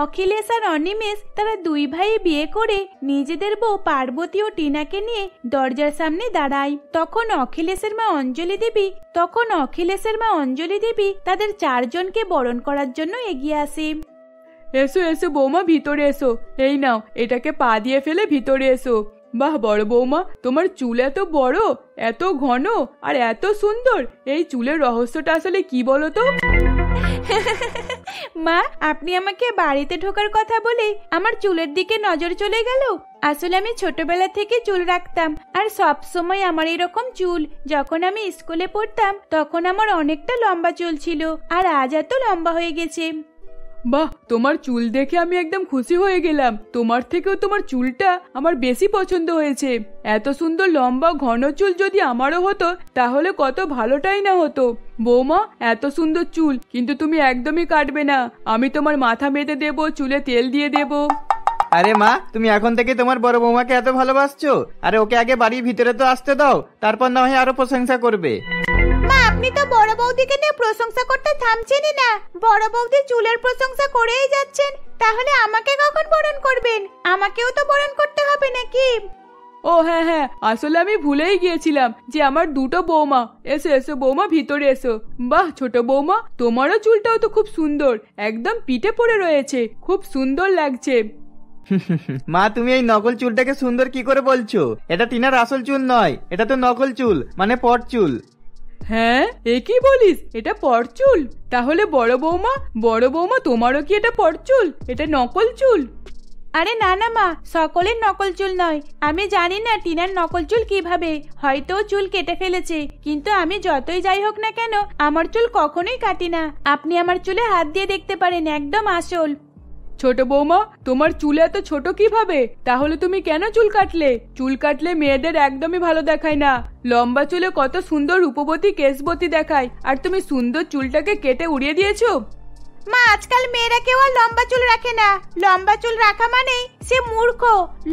অখিলেশ আর অনিমেষ তারা দুই ভাই বিয়ে করে নিজেদের বউ পার্বতী ও টিনাকে নিয়ে দরজার সামনে দাঁড়ায় তখন অখিলেশের মা অঞ্জলি দেবী তখন অখিলেশের মা অঞ্জলি দেবী তাদের চারজনকে বরণ করার জন্য এগিয়ে আসে এসো এসো বৌমা ভিতরে এসো এই নাও এটাকে পা দিয়ে ফেলে ভিতরে এসো বাহ বড় বৌমা তোমার চুল এত বড় এত ঘন আর এত সুন্দর এই চুলের রহস্যটা আসলে কি বলো তো মা আপনি আমাকে বাড়িতে ঢোকার কথা বলে আমার চুলের দিকে নজর চলে গেল আসলে আমি ছোটবেলা থেকে চুল রাখতাম আর সব সময় আমার এরকম চুল যখন আমি স্কুলে পড়তাম তখন আমার অনেকটা লম্বা চুল ছিল আর আজ এত লম্বা হয়ে গেছে বাহ তোমার চুল দেখে আমি একদম খুশি হয়ে গেলাম তোমার থেকেও তোমার চুলটা আমার বেশি পছন্দ হয়েছে এত সুন্দর লম্বা ঘন চুল যদি আমারও হতো তাহলে কত ভালোটাই না হতো বৌমা এত সুন্দর চুল কিন্তু তুমি একদমই কাটবে না আমি তোমার মাথা মেতে দেব চুলে তেল দিয়ে দেব আরে মা তুমি এখন থেকে তোমার বড় বৌমাকে এত ভালোবাসছো আরে ওকে আগে বাড়ির ভিতরে তো আসতে দাও তারপর না হয় আরো প্রশংসা করবে মা আপনি তো বড় বৌদিকে নিয়ে প্রশংসা করতে থামছেনই না বড় বৌদি চুলের প্রশংসা করেই যাচ্ছেন তাহলে আমাকে কখন বরণ করবেন আমাকেও তো বরণ করতে হবে নাকি ও হ্যাঁ হ্যাঁ আসলে আমি ভুলেই গিয়েছিলাম যে আমার দুটো বৌমা এসো এসো বৌমা ভিতরে এসো বাহ ছোট বৌমা তোমারও চুলটাও তো খুব সুন্দর একদম পিঠে পড়ে রয়েছে খুব সুন্দর লাগছে মা তুমি এই নকল চুলটাকে সুন্দর কি করে বলছো এটা টিনার আসল চুল নয় এটা তো নকল চুল মানে পট চুল হ্যাঁ এ কি বলিস এটা পরচুল তাহলে বড় বৌমা বড় বৌমা তোমারও কি এটা পরচুল এটা নকল চুল আরে না না মা সকলের নকল চুল নয় আমি জানি না টিনার নকল চুল কিভাবে হয়তো চুল কেটে ফেলেছে কিন্তু আমি যতই যাই হোক না কেন আমার চুল কখনোই কাটি না আপনি আমার চুলে হাত দিয়ে দেখতে পারেন একদম আসল ছোট বৌমা তোমার চুল এত ছোট কিভাবে তাহলে তুমি কেন চুল কাটলে চুল কাটলে মেয়েদের একদমই ভালো দেখায় না লম্বা চুলে কত সুন্দর রূপবতী কেশবতী দেখায় আর তুমি সুন্দর চুলটাকে কেটে উড়িয়ে দিয়েছো মা আজকাল মেয়েরা কেউ লম্বা চুল রাখে না লম্বা চুল রাখা মানে সে মূর্খ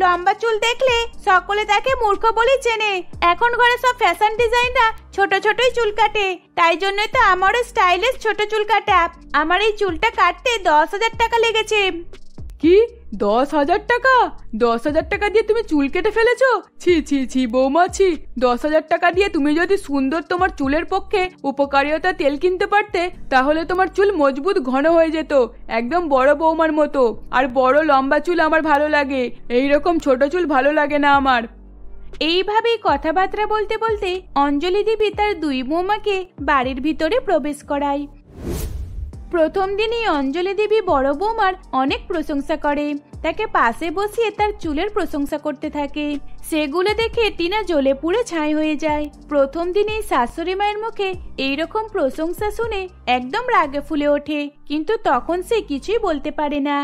লম্বা চুল দেখলে সকলে তাকে মূর্খ বলে চেনে এখন ঘরে সব ফ্যাশন ডিজাইনরা ছোট ছোটই চুল কাটে তাই জন্য তো আমারও স্টাইলিশ ছোট চুল কাটা আমার এই চুলটা কাটতে দশ হাজার টাকা লেগেছে কি দশ হাজার টাকা দশ হাজার টাকা দিয়ে তুমি চুল কেটে ফেলেছ ছি ছি ছি বৌমা ছি দশ হাজার টাকা দিয়ে তুমি যদি সুন্দর তোমার চুলের পক্ষে উপকারীয়তা তেল কিনতে পারতে তাহলে তোমার চুল মজবুত ঘন হয়ে যেত একদম বড় বৌমার মতো আর বড় লম্বা চুল আমার ভালো লাগে এই রকম ছোট চুল ভালো লাগে না আমার এইভাবেই কথাবার্তা বলতে বলতে অঞ্জলি দেবী তার দুই বৌমাকে বাড়ির ভিতরে প্রবেশ করায় প্রথম দিনই অঞ্জলি দেবী বড় বৌমার অনেক প্রশংসা করে তাকে পাশে বসিয়ে তার চুলের প্রশংসা করতে থাকে সেগুলো দেখে টিনা জ্বলে পুড়ে ছাই হয়ে যায় প্রথম দিনেই শাশুড়ি মায়ের মুখে এইরকম প্রশংসা শুনে একদম রাগে ফুলে ওঠে কিন্তু তখন সে কিছুই বলতে পারে না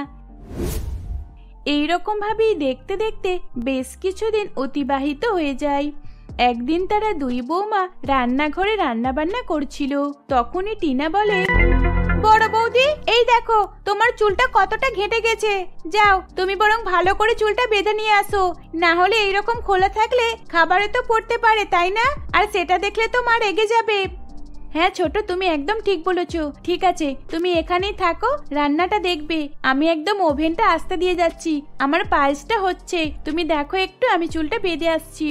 ভাবেই দেখতে দেখতে বেশ কিছুদিন অতিবাহিত হয়ে যায় একদিন তারা দুই বৌমা রান্নাঘরে রান্নাবান্না করছিল তখনই টিনা বলে বড় বৌদি এই দেখো তোমার চুলটা কতটা ঘেঁটে গেছে যাও তুমি বরং ভালো করে চুলটা বেঁধে নিয়ে আসো না হলে এইরকম খোলা থাকলে খাবারে তো পড়তে পারে তাই না আর সেটা দেখলে তো মা রেগে যাবে হ্যাঁ ছোট তুমি একদম ঠিক বলেছো ঠিক আছে তুমি এখানেই থাকো রান্নাটা দেখবে আমি একদম ওভেনটা আসতে দিয়ে যাচ্ছি আমার পায়েসটা হচ্ছে তুমি দেখো একটু আমি চুলটা বেঁধে আসছি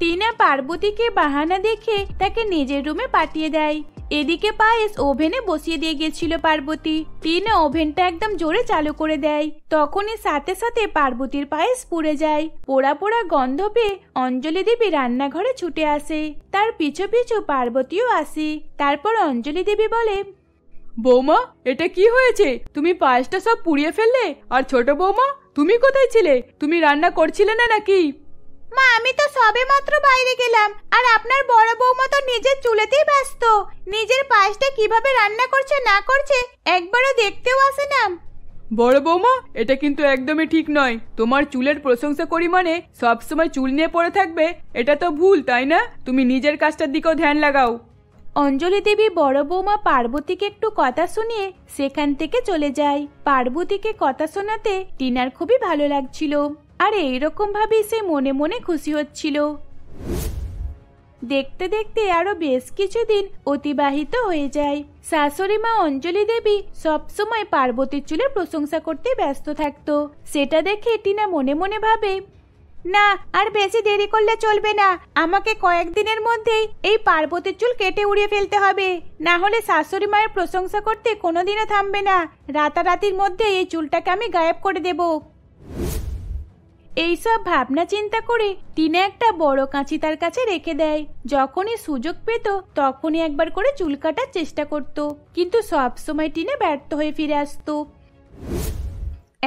টিনা পার্বতীকে বাহানা দেখে তাকে নিজের রুমে পাঠিয়ে দেয় এদিকে পায়েস ওভেনে বসিয়ে দিয়ে গেছিল পার্বতী টিনে ওভেনটা একদম জোরে চালু করে দেয় তখনই সাথে সাথে পার্বতীর পায়েস পুড়ে যায় পোড়া পোড়া গন্ধ পেয়ে অঞ্জলি দেবী রান্নাঘরে ছুটে আসে তার পিছু পিছু পার্বতীও আসে তারপর অঞ্জলি দেবী বলে বৌমা এটা কি হয়েছে তুমি পায়েসটা সব পুড়িয়ে ফেললে আর ছোট বৌমা তুমি কোথায় ছিলে তুমি রান্না করছিলে না নাকি মা আমি তো সবে মাত্র বাইরে গেলাম আর আপনার বড় বৌমা তো নিজের চুলেতেই ব্যস্ত নিজের পায়েসটা কিভাবে রান্না করছে না করছে একবারও দেখতেও আসে না বড় বৌমা এটা কিন্তু একদমই ঠিক নয় তোমার চুলের প্রশংসা করি মানে সবসময় চুল নিয়ে পড়ে থাকবে এটা তো ভুল তাই না তুমি নিজের কাজটার দিকেও ধ্যান লাগাও অঞ্জলি দেবী বড় বৌমা পার্বতীকে একটু কথা শুনিয়ে সেখান থেকে চলে যায় পার্বতীকে কথা শোনাতে টিনার খুবই ভালো লাগছিল আর ভাবেই সে মনে মনে খুশি হচ্ছিল দেখতে দেখতে আরো বেশ কিছুদিন অতিবাহিত হয়ে যায় শাশুড়ি মা অঞ্জলি দেবী সবসময় পার্বতীর চুলের প্রশংসা করতে ব্যস্ত থাকতো সেটা দেখে টিনা মনে মনে ভাবে না আর বেশি দেরি করলে চলবে না আমাকে কয়েকদিনের মধ্যেই এই পার্বতীর চুল কেটে উড়িয়ে ফেলতে হবে না হলে শাশুড়ি মায়ের প্রশংসা করতে কোনোদিনও থামবে না রাতারাতির মধ্যে এই চুলটাকে আমি গায়েব করে দেবো এইসব ভাবনা চিন্তা করে তিনি একটা বড় কাঁচি তার কাছে রেখে দেয় যখনই সুযোগ পেত তখনই একবার করে চুল কাটার চেষ্টা করত কিন্তু সব সময় টিনা ব্যর্থ হয়ে ফিরে আসতো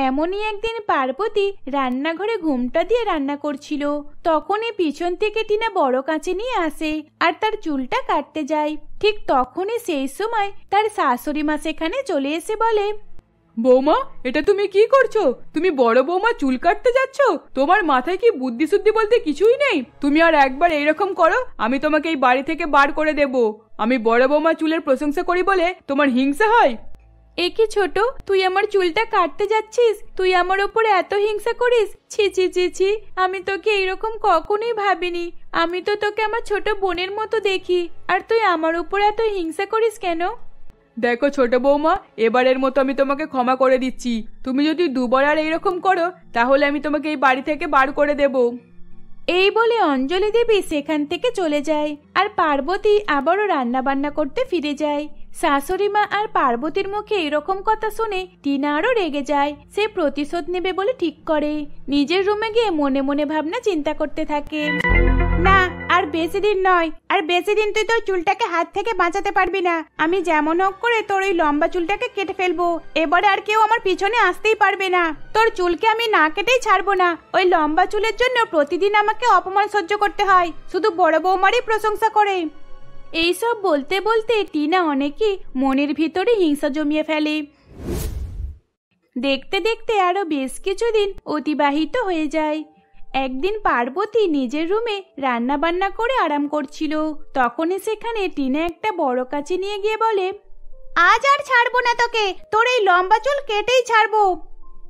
এমনই একদিন পার্বতী রান্নাঘরে ঘুমটা দিয়ে রান্না করছিল তখনই পিছন থেকে টিনা বড় কাঁচি নিয়ে আসে আর তার চুলটা কাটতে যায় ঠিক তখনই সেই সময় তার শাশুড়ি মা সেখানে চলে এসে বলে বৌমা এটা তুমি কি করছো তুমি বড় বৌমা চুল কাটতে যাচ্ছ তোমার মাথায় কি বুদ্ধি শুদ্ধি বলতে কিছুই নেই তুমি আর একবার এইরকম করো আমি তোমাকে এই বাড়ি থেকে বার করে দেব আমি বড় বৌমা চুলের প্রশংসা করি বলে তোমার হিংসা হয় এ কি ছোট তুই আমার চুলটা কাটতে যাচ্ছিস তুই আমার ওপর এত হিংসা করিস ছি ছি ছি ছি আমি তোকে এইরকম কখনোই ভাবিনি আমি তো তোকে আমার ছোট বোনের মতো দেখি আর তুই আমার উপর এত হিংসা করিস কেন দেখো ছোট বৌমা এবারের মতো আমি তোমাকে ক্ষমা করে দিচ্ছি তুমি যদি দুবার আর এইরকম করো তাহলে আমি তোমাকে এই বাড়ি থেকে বার করে দেব এই বলে অঞ্জলি দেবী সেখান থেকে চলে যায় আর পার্বতী আবারও রান্না বান্না করতে ফিরে যায় শাশুড়ি মা আর পার্বতীর মুখে এরকম কথা শুনে টিনা আরও রেগে যায় সে প্রতিশোধ নেবে বলে ঠিক করে নিজের রুমে গিয়ে মনে মনে ভাবনা চিন্তা করতে থাকে না আর বেশি দিন নয় আর বেশি দিন তুই তোর চুলটাকে হাত থেকে বাঁচাতে পারবি না আমি যেমন হোক করে তোর ওই লম্বা চুলটাকে কেটে ফেলবো এবারে আর কেউ আমার পিছনে আসতেই পারবে না তোর চুলকে আমি না কেটেই ছাড়বো না ওই লম্বা চুলের জন্য প্রতিদিন আমাকে অপমান সহ্য করতে হয় শুধু বড় বৌমারই প্রশংসা করে এইসব বলতে বলতে টিনা অনেকই মনের ভিতরে হিংসা জমিয়ে ফেলে দেখতে দেখতে আরো বেশ কিছুদিন অতিবাহিত হয়ে যায় একদিন পার্বতী নিজের রুমে রান্না বান্না করে আরাম করছিল তখনই সেখানে টিনে একটা বড় কাছে নিয়ে গিয়ে বলে আজ আর ছাড়বো না তোকে তোর এই লম্বা চুল কেটেই ছাড়বো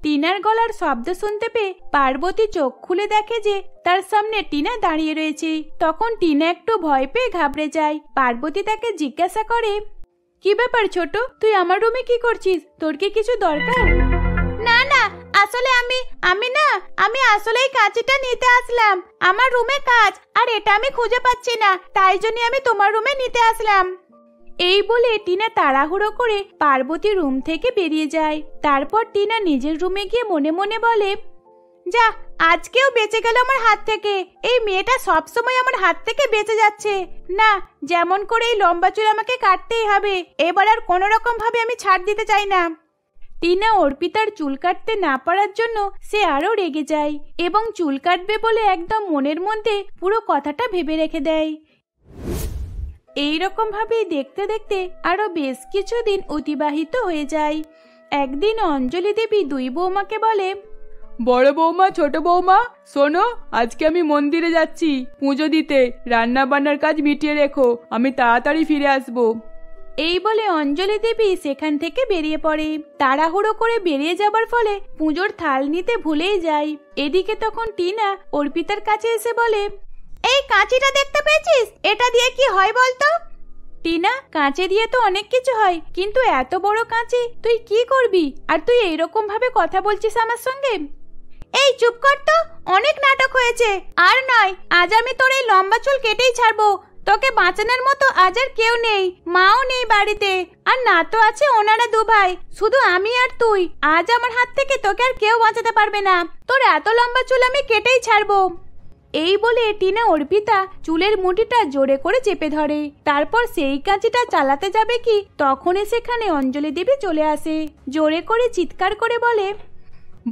টিনার গলার শব্দ শুনতে পেয়ে পার্বতী চোখ খুলে দেখে যে তার সামনে টিনা দাঁড়িয়ে রয়েছে তখন টিনা একটু ভয় পেয়ে ঘাবড়ে যায় পার্বতী তাকে জিজ্ঞাসা করে কি ব্যাপার ছোট তুই আমার রুমে কি করছিস তোর কি কিছু দরকার আসলে আমি আমি না আমি আসলে এই কাঁচিটা নিতে আসলাম আমার রুমে কাজ আর এটা আমি খুঁজে পাচ্ছি না তাই জন্য আমি তোমার রুমে নিতে আসলাম এই বলে টিনা তাড়াহুড়ো করে পার্বতী রুম থেকে বেরিয়ে যায় তারপর টিনা নিজের রুমে গিয়ে মনে মনে বলে যা আজকেও বেঁচে গেল আমার হাত থেকে এই মেয়েটা সবসময় আমার হাত থেকে বেঁচে যাচ্ছে না যেমন করে এই লম্বা চুল আমাকে কাটতেই হবে এবার আর কোনো রকম ভাবে আমি ছাড় দিতে চাই না টিনা অর্পিতার চুল কাটতে না পারার জন্য সে আরও রেগে যায় এবং চুল কাটবে বলে একদম মনের মধ্যে পুরো কথাটা ভেবে রেখে দেয় এই ভাবেই দেখতে দেখতে আরও বেশ কিছুদিন অতিবাহিত হয়ে যায় একদিন অঞ্জলি দেবী দুই বৌমাকে বলে বড় বৌমা ছোট বৌমা শোনো আজকে আমি মন্দিরে যাচ্ছি পুজো দিতে রান্না বান্নার কাজ মিটিয়ে রেখো আমি তাড়াতাড়ি ফিরে আসবো এই বলে অঞ্জলি দেবী সেখান থেকে বেরিয়ে পড়ে তাড়াহুড়ো করে বেরিয়ে যাবার ফলে পুজোর থাল নিতে ভুলেই যায় এদিকে তখন টিনা অর্পিতার কাছে এসে বলে এই কাঁচিটা দেখতে পেয়েছিস এটা দিয়ে কি হয় বলতো টিনা কাঁচে দিয়ে তো অনেক কিছু হয় কিন্তু এত বড় কাঁচি তুই কি করবি আর তুই এইরকম ভাবে কথা বলছিস আমার সঙ্গে এই চুপ কর তো অনেক নাটক হয়েছে আর নয় আজ আমি তোর এই লম্বা চুল কেটেই ছাড়বো তোকে বাঁচানোর মতো আজ আর কেউ নেই মাও নেই বাড়িতে আর না তো আছে ওনারা দু ভাই শুধু আমি আর তুই আজ আমার হাত থেকে তোকে আর কেউ বাঁচাতে পারবে না তোর এত লম্বা চুল আমি কেটেই ছাড়বো এই বলে টিনা অর্পিতা চুলের মুঠিটা জোরে করে চেপে ধরে তারপর সেই কাঁচিটা চালাতে যাবে কি তখনই সেখানে অঞ্জলি দেবী চলে আসে জোরে করে চিৎকার করে বলে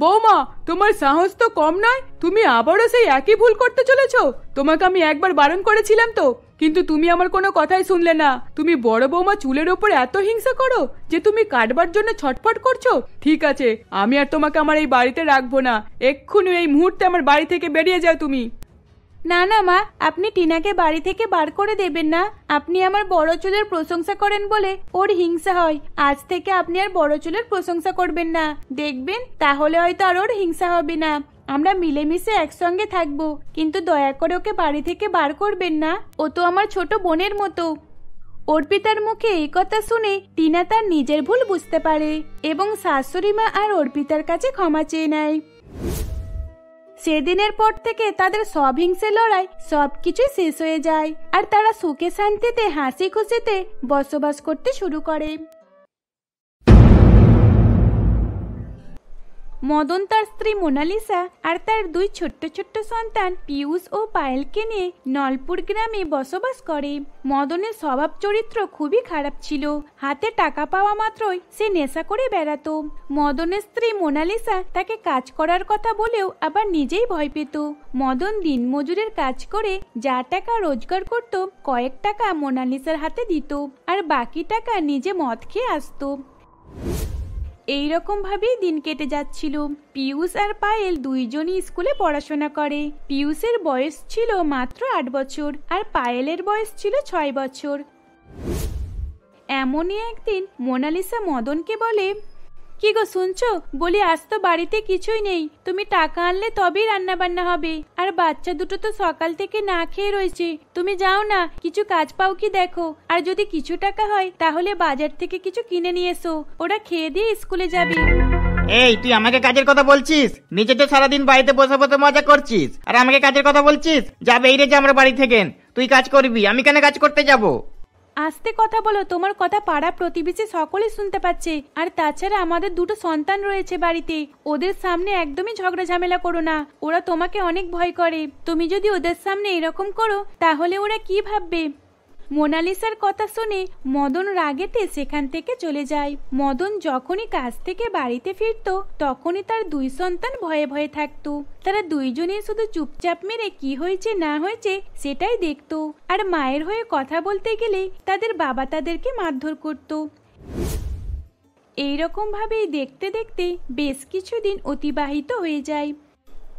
বৌমা তোমার সাহস তো কম নয় তুমি আবারও সেই একই ভুল করতে চলেছ তোমাকে আমি একবার বারণ করেছিলাম তো কিন্তু তুমি আমার কোনো কথাই শুনলে না তুমি বড় বৌমা চুলের ওপর এত হিংসা করো যে তুমি কাটবার জন্য ছটফট করছো ঠিক আছে আমি আর তোমাকে আমার এই বাড়িতে রাখবো না এক্ষুনি এই মুহূর্তে আমার বাড়ি থেকে বেরিয়ে যাও তুমি না না মা আপনি টিনাকে বাড়ি থেকে বার করে দেবেন না আপনি আমার বড় চুলের প্রশংসা করেন বলে ওর হিংসা হয় আজ থেকে আপনি আর বড় চুলের প্রশংসা করবেন না দেখবেন তাহলে হয়তো আর ওর হিংসা হবে না আমরা মিলেমিশে একসঙ্গে থাকবো কিন্তু দয়া করে ওকে বাড়ি থেকে বার করবেন না ও তো আমার ছোট বোনের মতো অর্পিতার মুখে এই কথা শুনে টিনা তার নিজের ভুল বুঝতে পারে এবং শাশুড়ি মা আর অর্পিতার কাছে ক্ষমা চেয়ে নেয় সেদিনের পর থেকে তাদের সব হিংসে লড়াই সব কিছুই শেষ হয়ে যায় আর তারা সুখে শান্তিতে হাসি খুশিতে বসবাস করতে শুরু করে মদন তার স্ত্রী মোনালিসা আর তার দুই ছোট্ট ছোট্ট সন্তান পিয়ুষ ও পায়েলকে নিয়ে নলপুর গ্রামে বসবাস করে মদনের স্বভাব চরিত্র খুবই খারাপ ছিল হাতে টাকা পাওয়া মাত্রই সে নেশা করে বেড়াত মদনের স্ত্রী মোনালিসা তাকে কাজ করার কথা বলেও আবার নিজেই ভয় পেত মদন দিনমজুরের কাজ করে যা টাকা রোজগার করত কয়েক টাকা মোনালিসার হাতে দিত আর বাকি টাকা নিজে মদ খেয়ে আসতো এই রকমভাবেই দিন কেটে যাচ্ছিল পিয়ুষ আর পায়েল দুইজনই স্কুলে পড়াশোনা করে পিয়ুষের বয়স ছিল মাত্র আট বছর আর পায়েলের বয়স ছিল ছয় বছর এমনই একদিন মোনালিসা মদনকে বলে কি গো শুনছো বলি আজ তো বাড়িতে কিছুই নেই তুমি টাকা আনলে তবেই রান্না বান্না হবে আর বাচ্চা দুটো তো সকাল থেকে না খেয়ে রয়েছে তুমি যাও না কিছু কাজ পাও কি দেখো আর যদি কিছু টাকা হয় তাহলে বাজার থেকে কিছু কিনে নিয়ে এসো ওরা খেয়ে দিয়ে স্কুলে যাবে এই তুই আমাকে কাজের কথা বলছিস নিজে তো সারাদিন বাড়িতে বসে বসে মজা করছিস আর আমাকে কাজের কথা বলছিস যা রে যে আমরা বাড়ি থেকে তুই কাজ করবি আমি কেন কাজ করতে যাবো আস্তে কথা বলো তোমার কথা পাড়া প্রতিবেশী সকলে শুনতে পাচ্ছে আর তাছাড়া আমাদের দুটো সন্তান রয়েছে বাড়িতে ওদের সামনে একদমই ঝগড়া ঝামেলা করো না ওরা তোমাকে অনেক ভয় করে তুমি যদি ওদের সামনে এরকম করো তাহলে ওরা কি ভাববে মোনালিসার কথা শুনে মদন রাগেতে সেখান থেকে চলে যায় মদন যখনই কাজ থেকে বাড়িতে ফিরত তখনই তার দুই সন্তান ভয়ে ভয়ে থাকত তারা দুইজনেই শুধু চুপচাপ মেরে কি হয়েছে না হয়েছে সেটাই দেখত আর মায়ের হয়ে কথা বলতে গেলে তাদের বাবা তাদেরকে মারধর করত ভাবেই দেখতে দেখতে বেশ কিছুদিন অতিবাহিত হয়ে যায়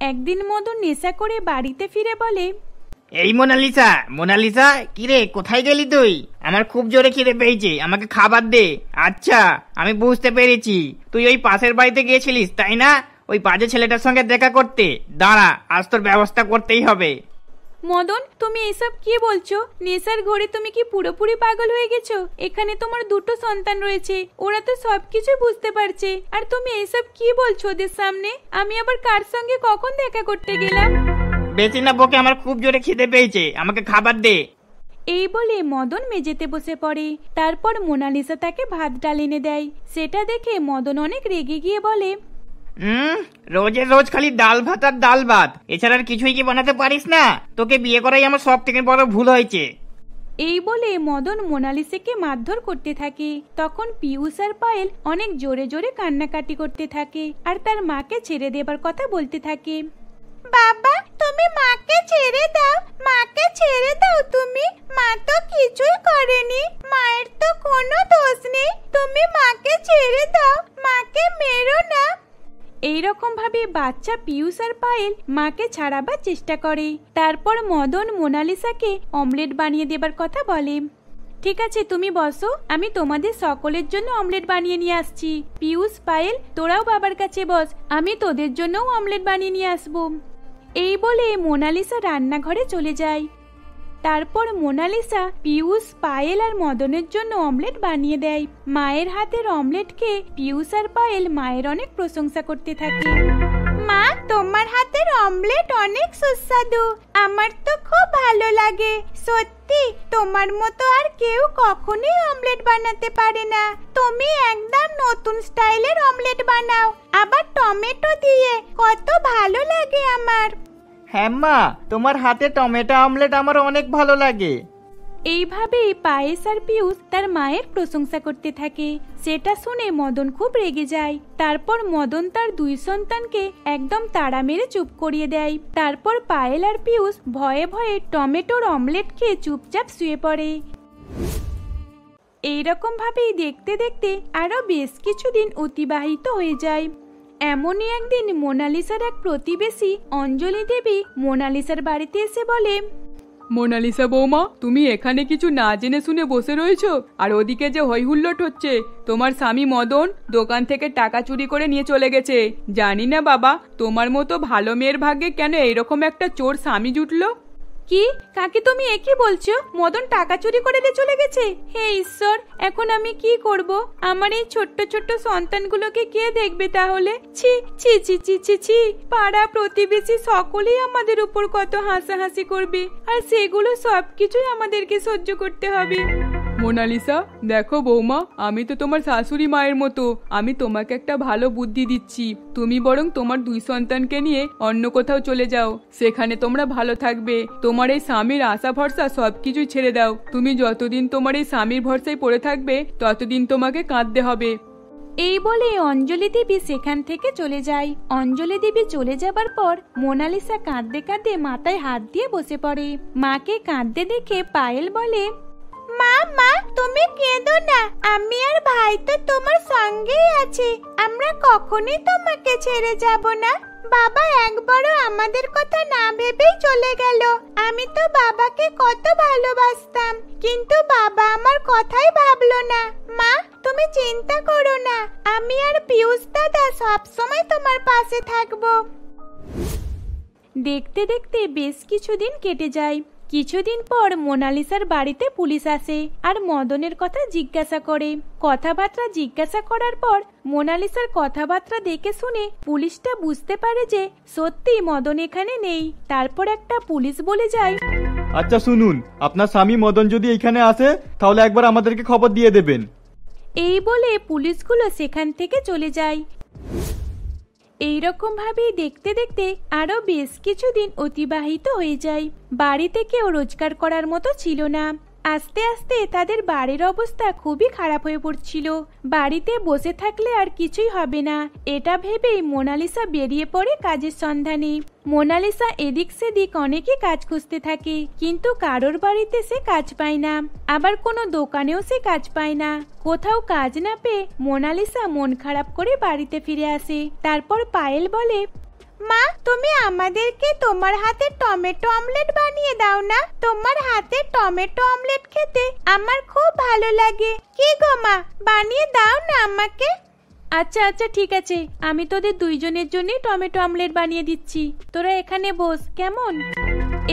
একদিন মদন নেশা করে বাড়িতে ফিরে বলে এই মোনালিসা মোনালিসা কিরে কোথায় গেলি তুই আমার খুব জোরে খিদে পেয়েছে আমাকে খাবার দে আচ্ছা আমি বুঝতে পেরেছি তুই ওই পাশের বাড়িতে গিয়েছিলিস তাই না ওই বাজে ছেলেটার সঙ্গে দেখা করতে দাঁড়া আজ তোর ব্যবস্থা করতেই হবে মদন তুমি এসব কি বলছো নেশার ঘরে তুমি কি পুরোপুরি পাগল হয়ে গেছো এখানে তোমার দুটো সন্তান রয়েছে ওরা তো সবকিছু বুঝতে পারছে আর তুমি এসব কি বলছো ওদের সামনে আমি আবার কার সঙ্গে কখন দেখা করতে গেলাম বেশি না বকে আমার খুব জোরে খিদে পেয়েছে আমাকে খাবার দে এই বলে মদন মেঝেতে বসে পড়ে তারপর মোনালিসা তাকে ভাত ডাল এনে দেয় সেটা দেখে মদন অনেক রেগে গিয়ে বলে হুম রোজে রোজ খালি ডাল ভাত আর ডাল ভাত এছাড়া আর কিছুই কি বানাতে পারিস না তোকে বিয়ে করাই আমার সব থেকে বড় ভুল হয়েছে এই বলে মদন মোনালিসাকে মারধর করতে থাকে তখন পিউস আর পায়েল অনেক জোরে জোরে কান্নাকাটি করতে থাকে আর তার মাকে ছেড়ে দেবার কথা বলতে থাকে বাবা তুমি মাকে ছেড়ে দাও মাকে ছেড়ে দাও তুমি মা তো কিছুই করেনি মায়ের তো কোনো দোষ নেই তুমি মাকে ছেড়ে দাও মাকে মেরো না এইরকম ভাবে বাচ্চা পিউস আর পায়েল মাকে ছাড়াবার চেষ্টা করে তারপর মদন মোনালিসাকে অমলেট বানিয়ে দেবার কথা বলে ঠিক আছে তুমি বসো আমি তোমাদের সকলের জন্য অমলেট বানিয়ে নিয়ে আসছি পিউস পায়েল তোরাও বাবার কাছে বস আমি তোদের জন্যও অমলেট বানিয়ে নিয়ে আসবো এই বলে মোনালিসা রান্নাঘরে চলে যায় তারপর মোনালিসা পিউস পায়েল আর মদনের জন্য অমলেট বানিয়ে দেয় মায়ের হাতের অমলেট খেয়ে পিউস আর পায়েল মায়ের অনেক প্রশংসা করতে থাকে মা তোমার হাতের অমলেট অনেক সুস্বাদু আমার তো খুব ভালো লাগে সত্যি তোমার মতো আর কেউ কখনোই অমলেট বানাতে পারে না তুমি একদম নতুন স্টাইলের অমলেট বানাও আবার টমেটো দিয়ে কত ভালো লাগে আমার হ্যাঁ মা তোমার হাতে টমেটো অমলেট আমার অনেক ভালো লাগে এইভাবেই পায়েস আর পিউস তার মায়ের প্রশংসা করতে থাকে সেটা শুনে মদন খুব রেগে যায় তারপর মদন তার দুই সন্তানকে একদম তাড়া মেরে চুপ করিয়ে দেয় তারপর পায়েল আর পিউস ভয়ে ভয়ে টমেটোর অমলেট খেয়ে চুপচাপ শুয়ে পড়ে ভাবেই দেখতে দেখতে আরও বেশ কিছুদিন অতিবাহিত হয়ে যায় এমনই একদিন মোনালিসার এক প্রতিবেশী অঞ্জলি দেবী মোনালিসার বাড়িতে এসে বলে মোনালিসা বৌমা তুমি এখানে কিছু না জেনে শুনে বসে রয়েছো আর ওদিকে যে হৈহুল্লোট হচ্ছে তোমার স্বামী মদন দোকান থেকে টাকা চুরি করে নিয়ে চলে গেছে জানি না বাবা তোমার মতো ভালো মেয়ের ভাগ্যে কেন এইরকম একটা চোর স্বামী জুটলো কি কাকে তুমি একই বলছো মদন টাকা চুরি করে দিয়ে চলে গেছে হে ঈশ্বর এখন আমি কি করব আমার এই ছোট্ট ছোট্ট সন্তানগুলোকে কে দেখবে তাহলে ছি ছি ছি ছি ছি ছি পাড়া প্রতিবেশী সকলেই আমাদের উপর কত হাসাহাসি করবে আর সেগুলো সবকিছুই আমাদেরকে সহ্য করতে হবে মোনালিসা দেখো বৌমা আমি তো তোমার শাশুড়ি মায়ের মতো আমি তোমাকে একটা ভালো বুদ্ধি দিচ্ছি তুমি বরং তোমার দুই সন্তানকে নিয়ে অন্য কোথাও চলে যাও সেখানে তোমরা ভালো থাকবে তোমার এই স্বামীর আশা ভরসা সবকিছুই ছেড়ে দাও তুমি যতদিন তোমার এই স্বামীর ভরসায় পড়ে থাকবে ততদিন তোমাকে কাঁদতে হবে এই বলে অঞ্জলি দেবী সেখান থেকে চলে যায় অঞ্জলি দেবী চলে যাবার পর মোনালিসা কাঁদতে কাঁদতে মাথায় হাত দিয়ে বসে পড়ে মাকে কাঁদতে দেখে পায়েল বলে মা মা তুমি কেঁদো না আমি আর ভাই তো তোমার সঙ্গেই আছি আমরা কখনই তোমাকে ছেড়ে যাব না বাবা একবারও আমাদের কথা না ভেবেই চলে গেল আমি তো বাবাকে কত ভালোবাসতাম কিন্তু বাবা আমার কথাই ভাবলো না মা তুমি চিন্তা করো না আমি আর পিউষ দাদা সবসময় তোমার পাশে থাকবো দেখতে দেখতে বেশ কিছুদিন কেটে যায় কিছুদিন পর মোনালিসার বাড়িতে পুলিশ আসে আর মদনের কথা জিজ্ঞাসা করে কথাবার্তা জিজ্ঞাসা করার পর মোনালিসার কথাবার্তা দেখে শুনে পুলিশটা বুঝতে পারে যে সত্যি মদন এখানে নেই তারপর একটা পুলিশ বলে যায় আচ্ছা শুনুন আপনার স্বামী মদন যদি এখানে আসে তাহলে একবার আমাদেরকে খবর দিয়ে দেবেন এই বলে পুলিশগুলো সেখান থেকে চলে যায় এইরকমভাবেই দেখতে দেখতে আরও বেশ কিছুদিন অতিবাহিত হয়ে যায় বাড়ি থেকেও রোজগার করার মতো ছিল না আস্তে আস্তে তাদের বাড়ির অবস্থা খুবই খারাপ হয়ে পড়ছিল বাড়িতে বসে থাকলে আর কিছুই হবে না এটা ভেবেই মোনালিসা বেরিয়ে পড়ে কাজের সন্ধানে মোনালিসা এদিক সেদিক অনেকে কাজ খুঁজতে থাকে কিন্তু কারোর বাড়িতে সে কাজ পায় না আবার কোনো দোকানেও সে কাজ পায় না কোথাও কাজ না পেয়ে মোনালিসা মন খারাপ করে বাড়িতে ফিরে আসে তারপর পায়েল বলে মা তুমি আমাদেরকে তোমার হাতে টমেটো অমলেট বানিয়ে দাও না তোমার হাতে টমেটো অমলেট খেতে আমার খুব ভালো লাগে কি গো মা বানিয়ে দাও না আমাকে আচ্ছা আচ্ছা ঠিক আছে আমি তোদের দুইজনের জন্যই টমেটো আমলেট বানিয়ে দিচ্ছি তোরা এখানে বস কেমন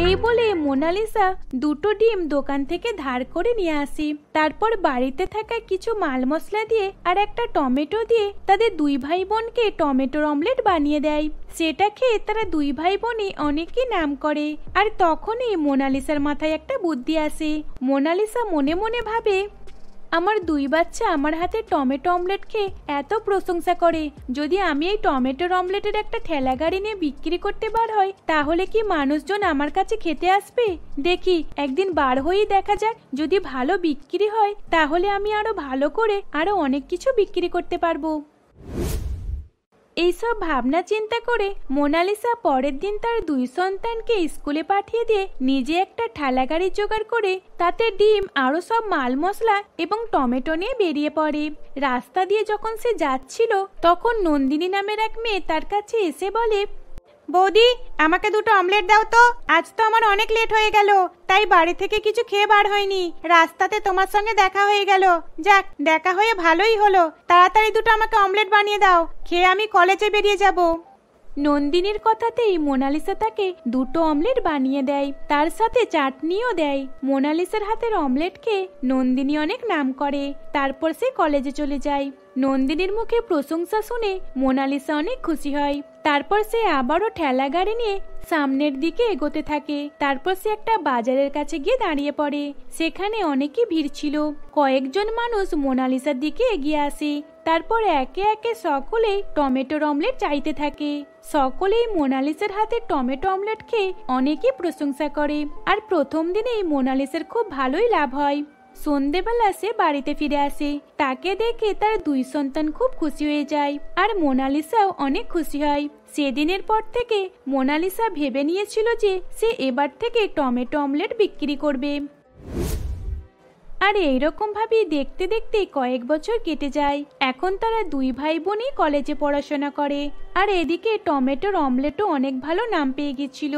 এই বলে মোনালিসা দুটো ডিম দোকান থেকে ধার করে নিয়ে আসি তারপর বাড়িতে থাকা কিছু মাল মশলা দিয়ে আর একটা টমেটো দিয়ে তাদের দুই ভাই বোনকে টমেটোর অমলেট বানিয়ে দেয় সেটা খেয়ে তারা দুই ভাই বোনই অনেকই নাম করে আর তখনই মোনালিসার মাথায় একটা বুদ্ধি আসে মোনালিসা মনে মনে ভাবে আমার দুই বাচ্চা আমার হাতে টমেটো অমলেট খেয়ে এত প্রশংসা করে যদি আমি এই টমেটোর অমলেটের একটা ঠেলা গাড়ি নিয়ে বিক্রি করতে বার হয় তাহলে কি মানুষজন আমার কাছে খেতে আসবে দেখি একদিন বার হয়েই দেখা যাক যদি ভালো বিক্রি হয় তাহলে আমি আরো ভালো করে আরো অনেক কিছু বিক্রি করতে পারবো এইসব ভাবনা চিন্তা করে মোনালিসা পরের দিন তার দুই সন্তানকে স্কুলে পাঠিয়ে দিয়ে নিজে একটা ঠেলা গাড়ি জোগাড় করে তাতে ডিম আরও সব মাল মশলা এবং টমেটো নিয়ে বেরিয়ে পড়ে রাস্তা দিয়ে যখন সে যাচ্ছিল তখন নন্দিনী নামের এক মেয়ে তার কাছে এসে বলে বৌদি আমাকে দুটো অমলেট দাও তো আজ তো আমার অনেক লেট হয়ে গেল তাই বাড়ি থেকে কিছু খেয়ে বার হয়নি রাস্তাতে তোমার সঙ্গে দেখা হয়ে গেল যাক দেখা হয়ে ভালোই হলো তাড়াতাড়ি দুটো আমাকে অমলেট বানিয়ে দাও খেয়ে আমি কলেজে বেরিয়ে যাব নন্দিনীর কথাতেই মোনালিসা তাকে দুটো অমলেট বানিয়ে দেয় তার সাথে চাটনিও দেয় মোনালিসার হাতের অমলেট খেয়ে নন্দিনী অনেক নাম করে তারপর সে কলেজে চলে যায় নন্দিনীর মুখে প্রশংসা শুনে মোনালিসা অনেক খুশি হয় তারপর সে আবারও ঠেলা গাড়ি নিয়ে সামনের দিকে এগোতে থাকে তারপর সে একটা বাজারের কাছে গিয়ে দাঁড়িয়ে পড়ে সেখানে অনেকই ভিড় ছিল কয়েকজন মানুষ মোনালিসার দিকে এগিয়ে আসে তারপর একে একে সকলে টমেটোর অমলেট চাইতে থাকে সকলেই মোনালিসের হাতে টমেটো অমলেট খেয়ে অনেকেই প্রশংসা করে আর প্রথম দিনেই মোনালিসের খুব ভালোই লাভ হয় সন্ধেবেলা সে বাড়িতে ফিরে আসে তাকে দেখে তার দুই সন্তান খুব খুশি হয়ে যায় আর মোনালিসাও অনেক খুশি হয় সেদিনের পর থেকে মোনালিসা ভেবে নিয়েছিল যে সে এবার থেকে টমেটো অমলেট বিক্রি করবে আর এইরকমভাবেই দেখতে দেখতে কয়েক বছর কেটে যায় এখন তারা দুই ভাই বোনই কলেজে পড়াশোনা করে আর এদিকে টমেটোর অমলেটও অনেক ভালো নাম পেয়ে গেছিল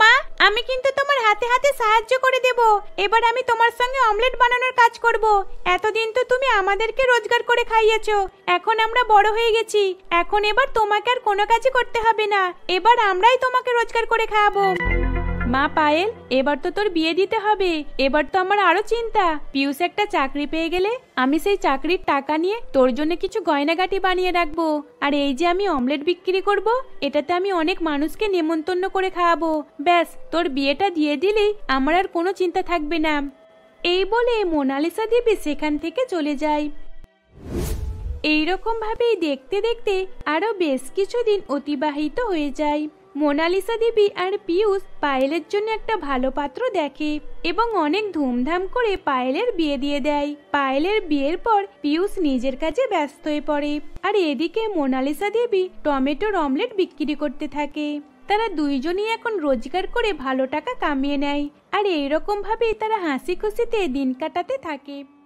মা আমি কিন্তু তোমার হাতে হাতে সাহায্য করে দেব এবার আমি তোমার সঙ্গে অমলেট বানানোর কাজ করব এতদিন তো তুমি আমাদেরকে রোজগার করে খাইয়েছো এখন আমরা বড় হয়ে গেছি এখন এবার তোমাকে আর কোনো কাজই করতে হবে না এবার আমরাই তোমাকে রোজগার করে খাওয়াবো মা পায়েল এবার তো তোর বিয়ে দিতে হবে এবার তো আমার আরো চিন্তা পিউস একটা চাকরি পেয়ে গেলে আমি সেই চাকরির টাকা নিয়ে তোর জন্য কিছু গয়নাগাটি বানিয়ে রাখবো আর এই যে আমি অমলেট বিক্রি করব এটাতে আমি অনেক মানুষকে নেমন্তন্ন করে খাওয়াবো ব্যাস তোর বিয়েটা দিয়ে দিলেই আমার আর কোনো চিন্তা থাকবে না এই বলে মোনালিসা দেবী সেখান থেকে চলে যায় ভাবেই দেখতে দেখতে আরও বেশ কিছুদিন অতিবাহিত হয়ে যায় মোনালিসা দেবী আর পিয়ুষ পায়েলের জন্য একটা ভালো পাত্র দেখে এবং অনেক ধুমধাম করে পায়েলের বিয়ে দিয়ে দেয় পায়েলের বিয়ের পর পিয়ুষ নিজের কাজে ব্যস্ত হয়ে পড়ে আর এদিকে মোনালিসা দেবী টমেটোর অমলেট বিক্রি করতে থাকে তারা দুইজনই এখন রোজগার করে ভালো টাকা কামিয়ে নেয় আর এইরকমভাবেই তারা হাসি খুশিতে দিন কাটাতে থাকে